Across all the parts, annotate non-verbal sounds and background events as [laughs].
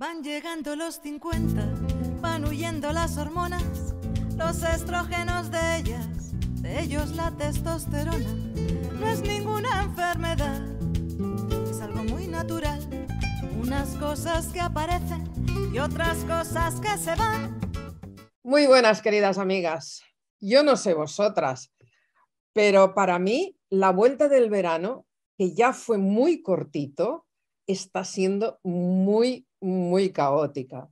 Van llegando los 50, van huyendo las hormonas, los estrógenos de ellas, de ellos la testosterona. No es ninguna enfermedad, es algo muy natural. Unas cosas que aparecen y otras cosas que se van. Muy buenas, queridas amigas. Yo no sé vosotras, pero para mí la vuelta del verano, que ya fue muy cortito, está siendo muy muy caótica,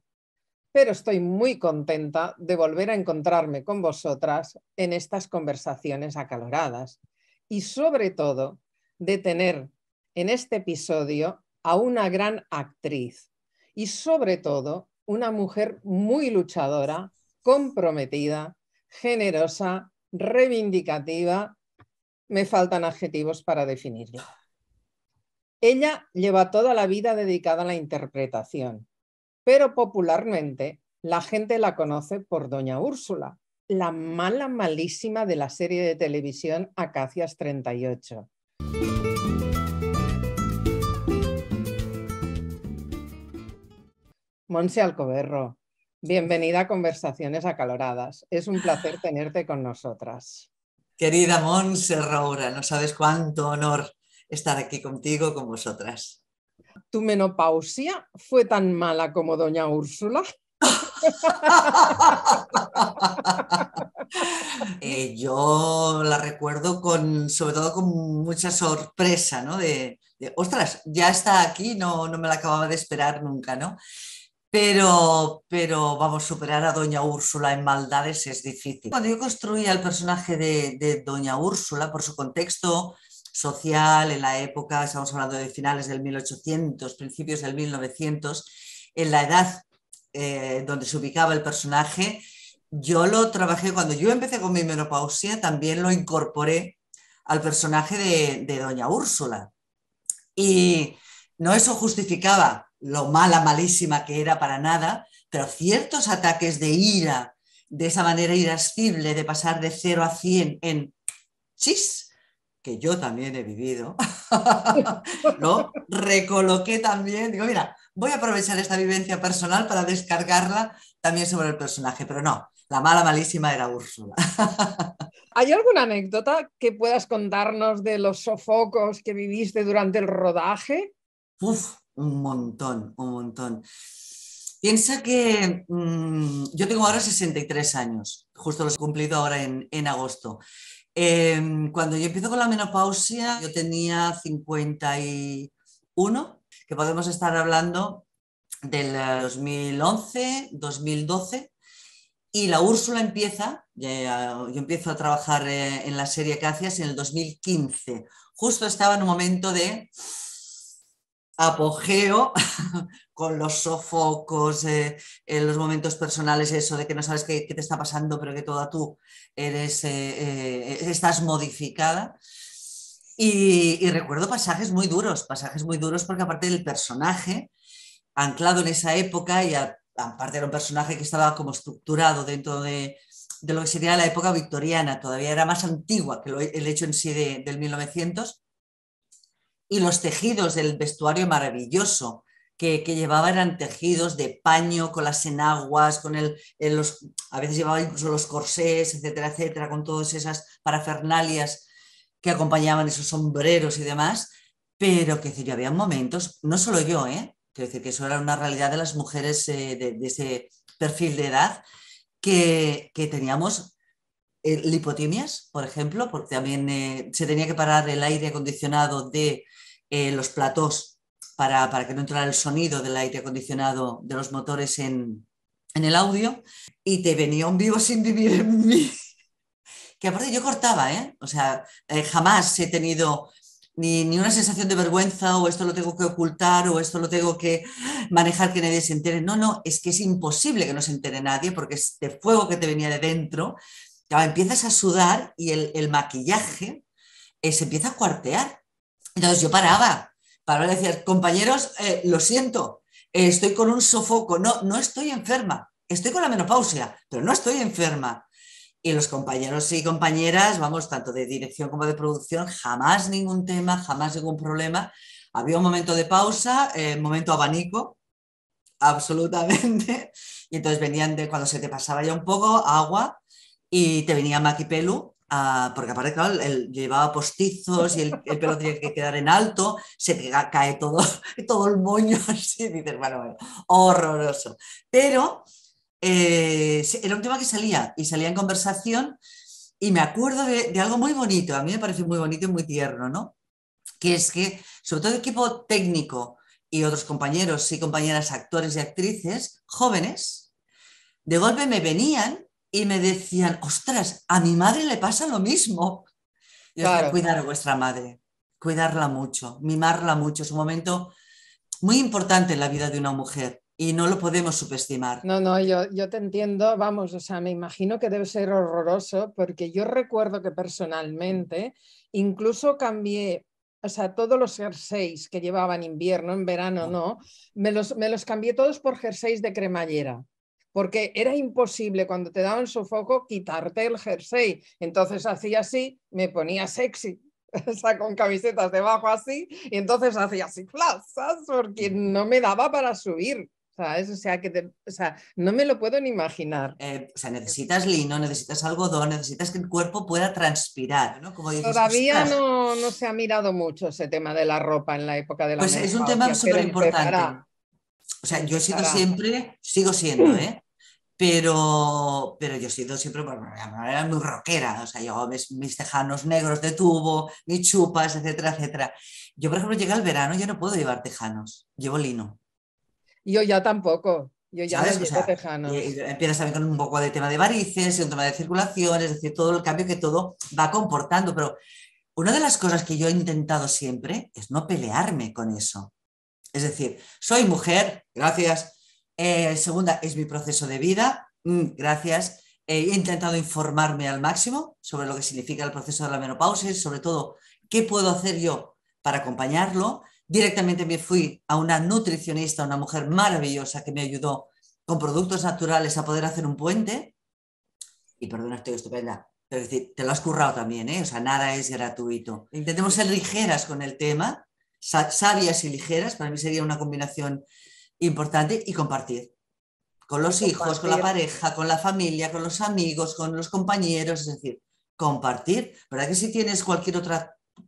pero estoy muy contenta de volver a encontrarme con vosotras en estas conversaciones acaloradas y sobre todo de tener en este episodio a una gran actriz y sobre todo una mujer muy luchadora, comprometida, generosa, reivindicativa. Me faltan adjetivos para definirlo. Ella lleva toda la vida dedicada a la interpretación, pero popularmente la gente la conoce por Doña Úrsula, la mala malísima de la serie de televisión Acacias 38. Monse Alcoberro, bienvenida a Conversaciones Acaloradas. Es un placer tenerte con nosotras. Querida Monse Raura, no sabes cuánto honor estar aquí contigo, con vosotras. ¿Tu menopausia fue tan mala como doña Úrsula? [laughs] Eh, yo la recuerdo con, sobre todo con mucha sorpresa, ¿no? De, ostras, ya está aquí, no, no me la acababa de esperar nunca, ¿no? Pero, pero vamos, superar a Doña Úrsula en maldades es difícil. Cuando yo construía el personaje de, de Doña Úrsula, por su contexto social en la época, estamos hablando de finales del 1800, principios del 1900, en la edad eh, donde se ubicaba el personaje, yo lo trabajé cuando yo empecé con mi menopausia, también lo incorporé al personaje de, de Doña Úrsula. Y no eso justificaba lo mala, malísima que era para nada, pero ciertos ataques de ira, de esa manera irascible de pasar de 0 a 100 en chis, yo también he vivido, no [laughs] recoloqué también. Digo, mira, voy a aprovechar esta vivencia personal para descargarla también sobre el personaje, pero no, la mala malísima era Úrsula. [laughs] ¿Hay alguna anécdota que puedas contarnos de los sofocos que viviste durante el rodaje? Uf, un montón, un montón. Piensa que mm, yo tengo ahora 63 años, justo los he cumplido ahora en, en agosto. Em, cuando yo empiezo con la menopausia, yo tenía 51, que podemos estar hablando del 2011, eh, 2012. Y la Úrsula empieza, yo empiezo a trabajar eh, en la serie Cacias en el 2015. Justo estaba en un momento de apogeo [laughs] con los sofocos, eh, en los momentos personales, eso de que no sabes qué, te está pasando, pero que toda tú eres, eh, eh, estás modificada. Y, recuerdo pasajes muy duros, pasajes muy duros porque aparte del personaje, anclado en esa época y aparte era un personaje que estaba como estructurado dentro de, lo que sería la época victoriana, todavía era más antigua que el hecho en sí de, del 1900 y los tejidos del vestuario maravilloso que, llevaba eran tejidos de paño con las enaguas, con el, los, a veces llevaba incluso los corsés, etcétera, etcétera, con todas esas parafernalias que acompañaban esos sombreros y demás, pero que había momentos, no solo yo, ¿eh? que eso era una realidad de las mujeres eh, de, de, ese perfil de edad, que, que teníamos eh, lipotimias, por ejemplo, porque también eh, se tenía que parar el aire acondicionado de eh, los platós para, para, que no entrara el sonido del aire acondicionado de los motores en, en el audio. Y te venía un vivo sin vivir en mí. [laughs] Que aparte yo cortaba, ¿eh? O sea, jamás he tenido ni, ni, una sensación de vergüenza o esto lo tengo que ocultar o esto lo tengo que manejar que nadie se entere. No, no, es que es imposible que no se entere nadie porque es de fuego que te venía de dentro empiezas a sudar y el, maquillaje eh, se empieza a cuartear. Entonces yo paraba, paraba y decía, compañeros, eh, lo siento, eh, estoy con un sofoco, no, no estoy enferma, estoy con la menopausia, pero no estoy enferma. Y los compañeros y compañeras, vamos, tanto de dirección como de producción, jamás ningún tema, jamás ningún problema. Había un momento de pausa, un momento abanico, absolutamente. [laughs] Y entonces venían de cuando se te pasaba ya un poco, agua, y te venía maquipelu, Pelu ah, porque aparte, claro, llevaba postizos y el, pelo tenía que quedar en alto, se cae todo, [laughs] todo el moño [laughs] así, dices, bueno, horroroso. Pero eh, era un tema que salía y salía en conversación y me acuerdo de, de algo muy bonito, a mí me pareció muy bonito y muy tierno, ¿no? Que es que, sobre todo el equipo técnico y otros compañeros y compañeras actores y actrices jóvenes, de golpe me venían y me decían, ostras, a mi madre le pasa lo mismo. cuidar a vuestra madre, cuidarla mucho, mimarla mucho. Es un momento muy importante en la vida de una mujer y no lo podemos subestimar. No, no, yo, yo te entiendo, vamos, o sea, me imagino que debe ser horroroso porque yo recuerdo que personalmente incluso cambié o sea, todos los jerseys que llevaban invierno, en verano ah. no, me los, me los cambié todos por jerseys de cremallera porque era imposible cuando te daban sofoco quitarte el jersey. Entonces hacía así, me ponía sexy, [laughs] o sea, con camisetas debajo así, y entonces hacía así, plazas, porque mm. no me daba para subir. O sea, que o sea, no me lo puedo ni imaginar. Eh, o sea, necesitas lino, necesitas algodón, necesitas que el cuerpo pueda transpirar, Todavía no, no, se ha mirado mucho ese tema de la ropa en la época de la Pues es un tema súper importante. O sea, yo he sido siempre, sigo siendo, [clears throat] ¿eh? Pero, pero yo he sido siempre bueno, muy rockera, o sea, yo mis, mis tejanos negros de tubo, mis chupas, etcétera, etcétera. Yo, por ejemplo, llega el verano, yo no puedo llevar tejanos, llevo lino. Yo ya tampoco, yo ya no llevo tejanos. empiezas eh, a empiezas también con un poco de tema de varices y un tema de circulación, es decir, todo el cambio que todo va comportando, pero una de las cosas que yo he intentado siempre es no pelearme con eso. Es decir, soy mujer, gracias, eh, segunda, es mi proceso de vida. Mm, gracias. Eh, he intentado informarme al máximo sobre lo que significa el proceso de la menopausia, y sobre todo qué puedo hacer yo para acompañarlo. Directamente me fui a una nutricionista, una mujer maravillosa que me ayudó con productos naturales a poder hacer un puente. Y perdona, estoy estupenda, pero te lo has currado también, ¿eh? o sea, nada es gratuito. Intentemos ser ligeras con el tema, sabias y ligeras, para mí sería una combinación Importante y compartir. Con los hijos, con la pareja, con la familia, con los amigos, con los compañeros, es decir, compartir. ¿Verdad que si tienes cualquier otro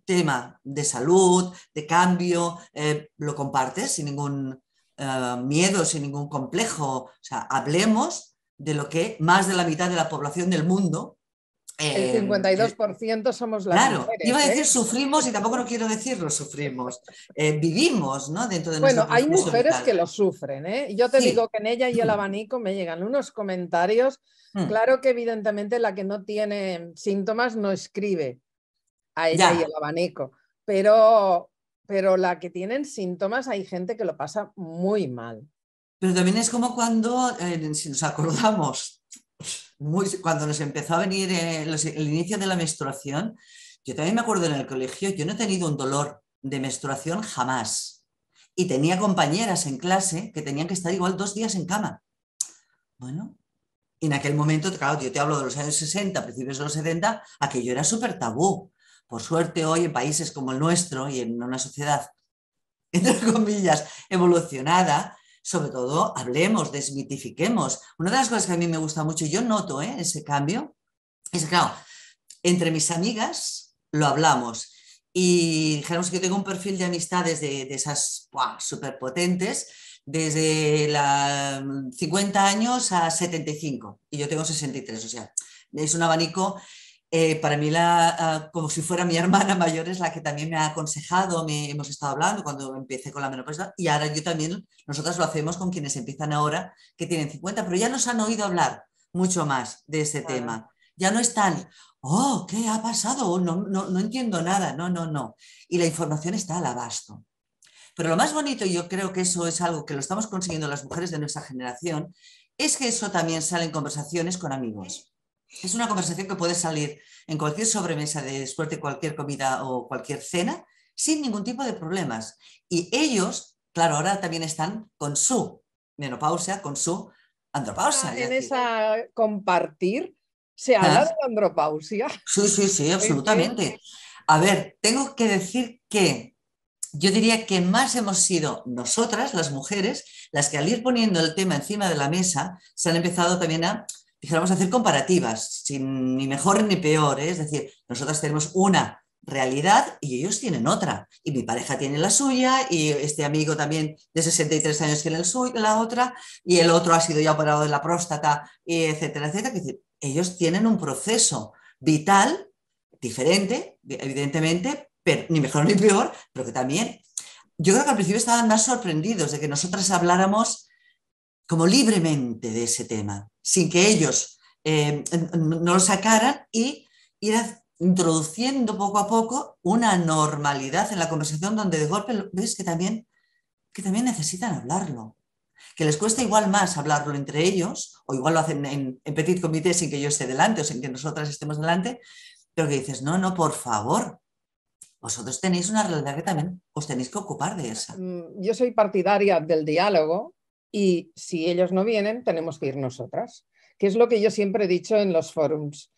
tema de salud, de cambio, eh, lo compartes sin ningún eh, miedo, sin ningún complejo? O sea, hablemos de lo que más de la mitad de la población del mundo el 52% em, somos las claro, iba a decir ¿eh? sufrimos y tampoco no quiero decirlo, sufrimos. Eh, vivimos, ¿no? Dentro de Bueno, hay mujeres que lo sufren, ¿eh? Yo te digo que en ella y el abanico me llegan unos comentarios. Hmm. Claro que evidentemente la que no tiene síntomas no escribe a ella y el abanico, pero, pero la que tienen síntomas hay gente que lo pasa muy mal. Pero también es como cuando, si nos acordamos, cuando nos empezó a venir eh, el inicio de la menstruación, yo también me acuerdo en el colegio, yo no he tenido un dolor de menstruación jamás. Y tenía compañeras en clase que tenían que estar igual dos días en cama. Bueno, en aquel momento, claro, yo te hablo de los años 60, principios de los 70, aquello era súper tabú. Por suerte, hoy en países como el nuestro y en una sociedad, [laughs] entre comillas, evolucionada, sobre todo hablemos, desmitifiquemos. Una de las cosas que a mí me gusta mucho, y yo noto ¿eh? ese cambio, es claro, entre mis amigas lo hablamos. Y dijéramos que yo tengo un perfil de amistades de, de esas potentes desde la 50 mm, años a 75, y yo tengo 63, o sea, es un abanico eh, para mí, ah, como si fuera mi hermana mayor, es la que también me ha aconsejado, hemos estado hablando cuando empecé con la menopausia y ahora yo también, nosotras lo hacemos con quienes empiezan ahora, que tienen 50, pero ya nos han oído hablar mucho más de ese tema. Ya no están, oh, ¿qué ha pasado? Oh, no, no, no entiendo nada, no, no, no. Y la información está al abasto. Pero lo más bonito, y yo creo que eso es algo que lo estamos consiguiendo las mujeres de nuestra generación, es que eso también sale en conversaciones con amigos es una conversación que puede salir en cualquier sobremesa de después de cualquier comida o cualquier cena sin ningún tipo de problemas. Y ellos, claro, ahora también están con su menopausia, con su andropausia. Ah, en a compartir se habla dado de andropausia. Sí, sí, sí, absolutamente. A ver, tengo que decir que yo diría que más hemos sido nosotras, las mujeres, las que al ir poniendo el tema encima de la mesa, se han empezado también a dijéramos hacer comparativas, sin ni mejor ni peor. ¿eh? Es decir, nosotros tenemos una realidad y ellos tienen otra. Y mi pareja tiene la suya y este amigo también de 63 años tiene la otra y el otro ha sido ya operado de la próstata, y etcétera, etcétera. Es ellos tienen un proceso vital diferente, evidentemente, pero, ni mejor ni peor, pero que también... Yo creo que al principio estaban más sorprendidos de que nosotras habláramos como libremente de ese tema, sin que ellos eh, no lo sacaran y ir introduciendo poco a poco una normalidad en la conversación donde de golpe ves que también, que también necesitan hablarlo, que les cuesta igual más hablarlo entre ellos, o igual lo hacen en, en petit comité sin que yo esté delante o sin que nosotras estemos delante, pero que dices, no, no, por favor, vosotros tenéis una realidad que también os tenéis que ocupar de esa. Mm, yo soy partidaria del diálogo, y si ellos no vienen, tenemos que ir nosotras, que es lo que yo siempre he dicho en los forums.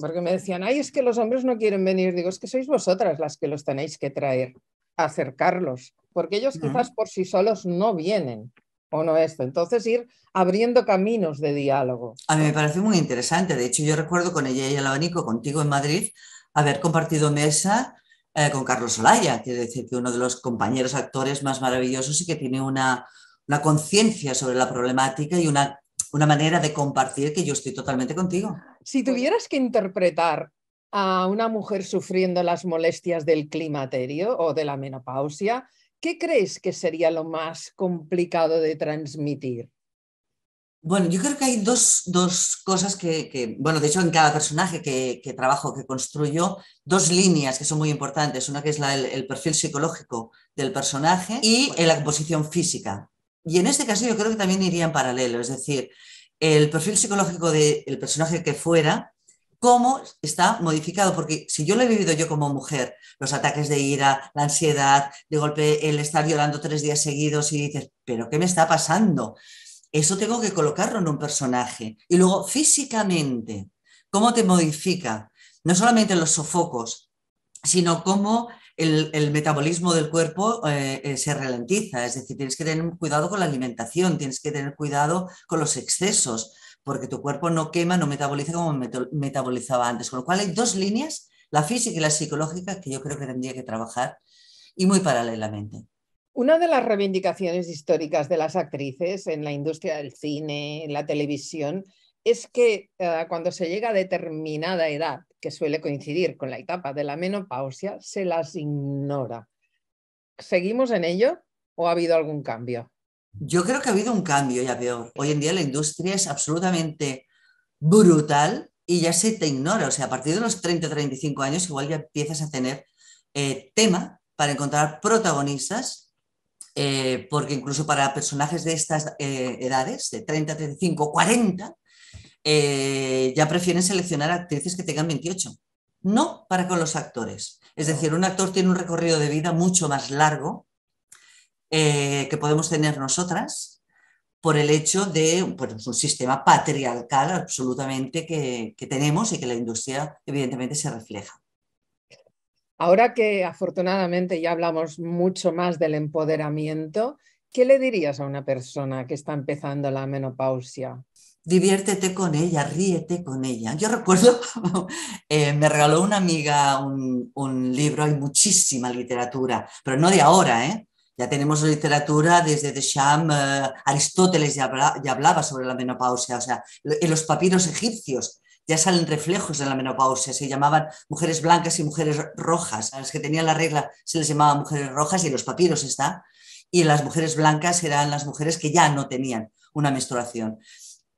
porque me decían, ay, es que los hombres no quieren venir. Digo, es que sois vosotras las que los tenéis que traer, acercarlos, porque ellos quizás por sí solos no vienen o no esto. Entonces ir abriendo caminos de diálogo. A mí me parece muy interesante. De hecho, yo recuerdo con ella y el abanico, contigo en Madrid, haber compartido mesa eh, con Carlos Solaya que es decir que uno de los compañeros actores más maravillosos y que tiene una, una conciencia sobre la problemática y una, una manera de compartir que yo estoy totalmente contigo. Si tuvieras que interpretar a una mujer sufriendo las molestias del climaterio o de la menopausia, ¿qué crees que sería lo más complicado de transmitir? Bueno, yo creo que hay dos, cosas que, bueno, de hecho en cada personaje que, trabajo, que construyo, dos líneas que son muy importantes. Una que es el, el, perfil psicológico del personaje y la composición física. Y en este caso yo creo que también iría en paralelo, es decir, el perfil psicológico del personaje que fuera, cómo está modificado, porque si yo lo he vivido yo como mujer, los ataques de ira, la ansiedad, de golpe el estar llorando tres días seguidos y dices, pero ¿qué me está pasando? Eso tengo que colocarlo en un personaje. Y luego físicamente, ¿cómo te modifica? No solamente los sofocos, sino cómo el, metabolismo del cuerpo eh, eh, se ralentiza, es decir, tienes que tener cuidado con la alimentación, tienes que tener cuidado con los excesos, porque tu cuerpo no quema, no metaboliza como metabolizaba antes. Con lo cual hay dos líneas, la física y la psicológica, que yo creo que tendría que trabajar y muy paralelamente. Una de las reivindicaciones históricas de las actrices en la industria del cine, en la televisión, es que eh, cuando se llega a determinada edad, que suele coincidir con la etapa de la menopausia, se las ignora. ¿Seguimos en ello o ha habido algún cambio? Yo creo que ha habido un cambio, ya veo. Hoy en día la industria es absolutamente brutal y ya se te ignora. O sea, a partir de los 30-35 años igual ya empiezas a tener eh, tema para encontrar protagonistas, eh, porque incluso para personajes de estas edades, de 30, 35, 40, eh, ya prefieren seleccionar actrices que tengan 28. No para con los actores. Es decir, un actor tiene un recorrido de vida mucho más largo eh, que podemos tener nosotras por el hecho de pues, un sistema patriarcal absolutamente que tenemos y que la industria evidentemente se refleja. Ahora que afortunadamente ya hablamos mucho más del empoderamiento, ¿qué le dirías a una persona que está empezando la menopausia? diviértete con ella, ríete con ella. Yo recuerdo, [laughs] eh, me regaló una amiga un, libro, hay muchísima literatura, pero no de ahora, ¿eh? Ya tenemos literatura desde Deschamps, eh, Aristóteles ya, hablaba sobre la menopausia, o sea, en los papiros egipcios ya salen reflejos de la menopausia, se llamaban mujeres blancas y mujeres rojas, a las que tenían la regla se les llamaba mujeres rojas y en los papiros está, y las mujeres blancas eran las mujeres que ya no tenían una menstruación.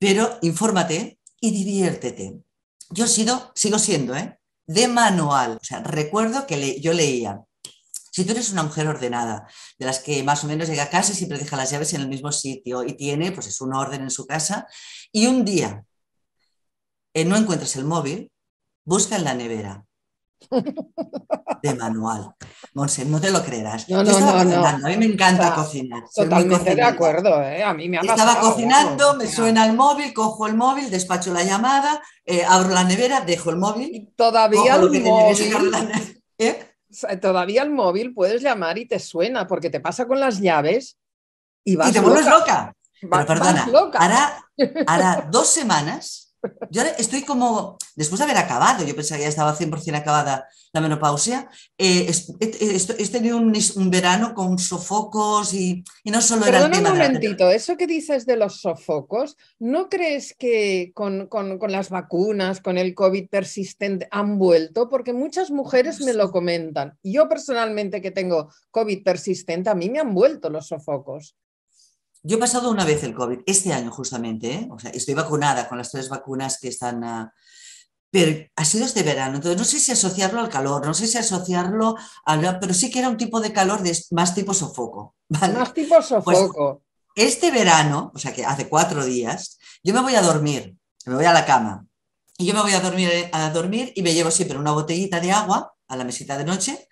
Pero infórmate y diviértete. Yo sido, sigo siendo, ¿eh? de manual. O sea, recuerdo que yo leía, si tú eres una mujer ordenada, de las que más o menos llega a casa y siempre deja las llaves en el mismo sitio y tiene, pues es una orden en su casa, y un día eh, no encuentras el móvil, busca en la nevera [laughs] De manual. Monse, no te lo creerás. A mí me encanta cocinar. Totalmente de acuerdo, ¿eh? A mí me Estaba cocinando, me suena el móvil, cojo el móvil, despacho la llamada, eh, abro la nevera, dejo el móvil. todavía el móvil. [laughs] ¿Eh? Todavía el móvil puedes llamar y te suena, porque te pasa con las llaves y te vuelves loca. perdona, [laughs] dos semanas yo estoy como, después de haber acabado, yo pensaba que ya estaba 100% acabada la menopausia, eh, he, tenido un, verano con sofocos y, no solo era el tema un momentito, eso que dices de los sofocos, ¿no crees que con, las vacunas, con el COVID persistente, han vuelto? Porque muchas mujeres me lo comentan. Yo personalmente que tengo COVID persistente, a mí me han vuelto los sofocos. Yo he pasado una vez el COVID, este año justamente, ¿eh? o sea, estoy vacunada con las tres vacunas que están... pero ha sido este verano, entonces no sé si asociarlo al calor, no sé si asociarlo al... Pero sí que era un tipo de calor de más tipo sofoco, [laughs] Más tipo pues sofoco. este verano, o sea que hace cuatro días, yo me voy a dormir, me voy a la cama, y yo me voy a dormir, a dormir y me llevo siempre una botellita de agua a la mesita de noche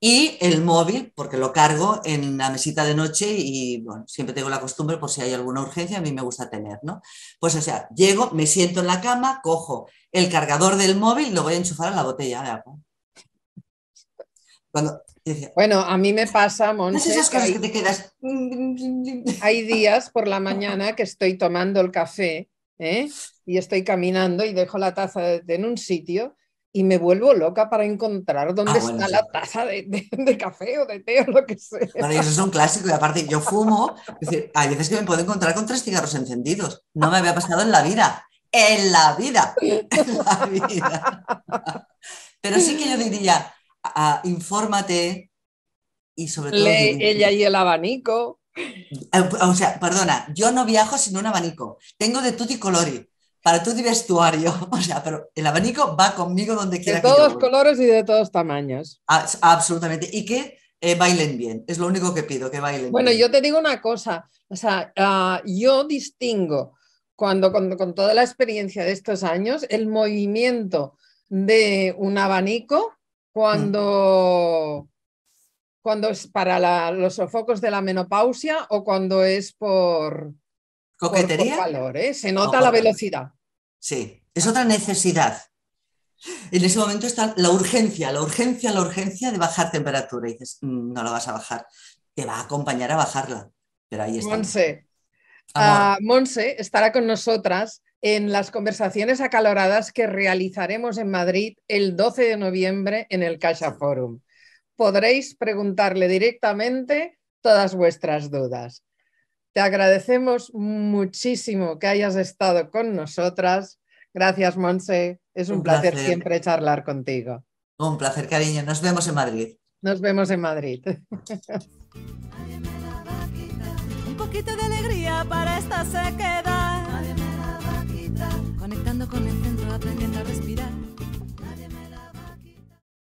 y el móvil, porque lo cargo en la mesita de noche y siempre tengo la costumbre por si hay alguna urgencia, a mí me gusta tener, ¿no? Pues o sea, llego, me siento en la cama, cojo el cargador del móvil lo voy a enchufar a la botella de agua. bueno, a mí me pasa, Montse, hay, Hay días por la mañana que estoy tomando el café ¿eh? y estoy caminando y dejo la taza en un sitio y me vuelvo loca para encontrar ah, dónde está la taza de, de, café o de té o lo que sea. Bueno, eso es un clásico y aparte yo fumo, hay veces que me puedo encontrar con tres cigarros encendidos. No me había pasado en la vida, en la vida, [laughs] en la vida. Pero sí que yo diría, infórmate y sobre todo... ella y el abanico. Eh, o sea, perdona, yo no viajo sin un abanico. Tengo de tutti colori para tu vestuario. [laughs] O sea, pero el abanico va conmigo donde quiera. que De todos colores y de todos tamaños. absolutamente. Y que eh, bailen bien. Es lo único que pido, que bailen bien. bueno, yo te digo una cosa. O sea, ah, yo distingo cuando, con toda la experiencia de estos años el movimiento de un abanico cuando... cuando es para los sofocos de la menopausia o cuando es por coquetería. Se oh, nota la velocidad. Sí, es otra necesidad. En ese momento está la urgencia, la urgencia, la urgencia de bajar temperatura. Y dices, mm, no la vas a bajar, te va a acompañar a bajarla. Pero ahí está. Monse, ah, estará con nosotras en las conversaciones acaloradas que realizaremos en Madrid el 12 de noviembre en el Caixa Forum. Podréis preguntarle directamente todas vuestras dudas. Te agradecemos muchísimo que hayas estado con nosotras. Gracias, Monse. Es un, placer, placer siempre charlar contigo. Un placer, cariño. Nos vemos en Madrid. Nos vemos en Madrid. Un poquito de alegría para esta sequedad. Conectando con el centro, aprendiendo a respirar.